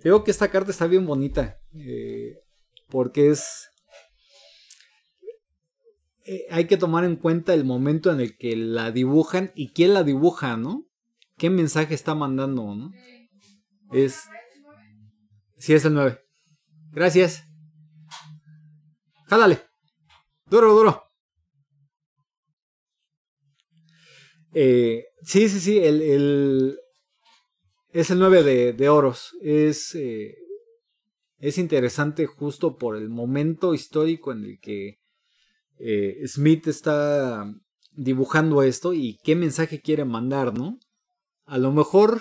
Creo que esta carta está bien bonita. Eh, porque es. Eh, hay que tomar en cuenta el momento en el que la dibujan y quién la dibuja, ¿no? ¿Qué mensaje está mandando, no? Es. Sí, es el 9. Gracias. Jálale. Duro, duro. Eh, sí, sí, sí. el, es el 9 de, oros. Es, eh, es interesante justo por el momento histórico en el que eh, Smith está dibujando esto y qué mensaje quiere mandar, ¿no? A lo mejor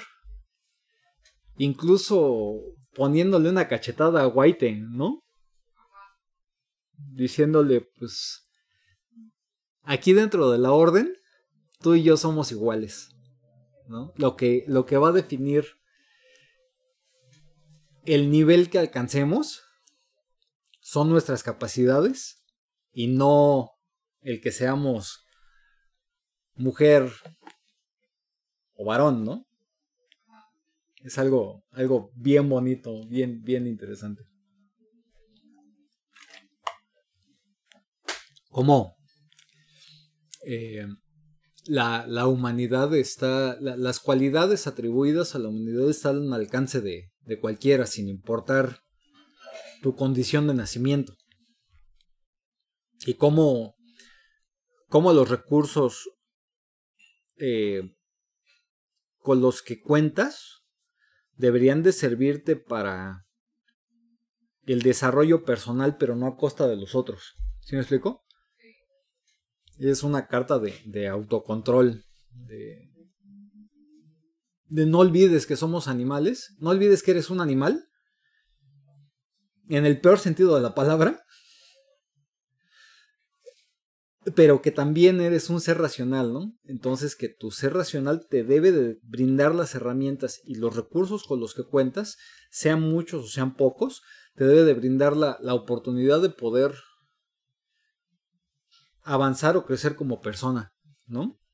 incluso poniéndole una cachetada a White, ¿no? Diciéndole, pues, aquí dentro de la orden, tú y yo somos iguales. Lo que, lo que va a definir el nivel que alcancemos son nuestras capacidades y no el que seamos mujer o varón, ¿no? Es algo, algo bien bonito, bien, bien interesante. ¿Cómo...? Eh, la, la humanidad está, las cualidades atribuidas a la humanidad están al alcance de, de cualquiera, sin importar tu condición de nacimiento. Y cómo, cómo los recursos eh, con los que cuentas deberían de servirte para el desarrollo personal, pero no a costa de los otros. ¿Sí me explico? es una carta de, autocontrol, de, no olvides que somos animales, no olvides que eres un animal, en el peor sentido de la palabra, pero que también eres un ser racional, ¿no? Entonces que tu ser racional te debe de brindar las herramientas y los recursos con los que cuentas, sean muchos o sean pocos, te debe de brindar la oportunidad de poder avanzar o crecer como persona, ¿no?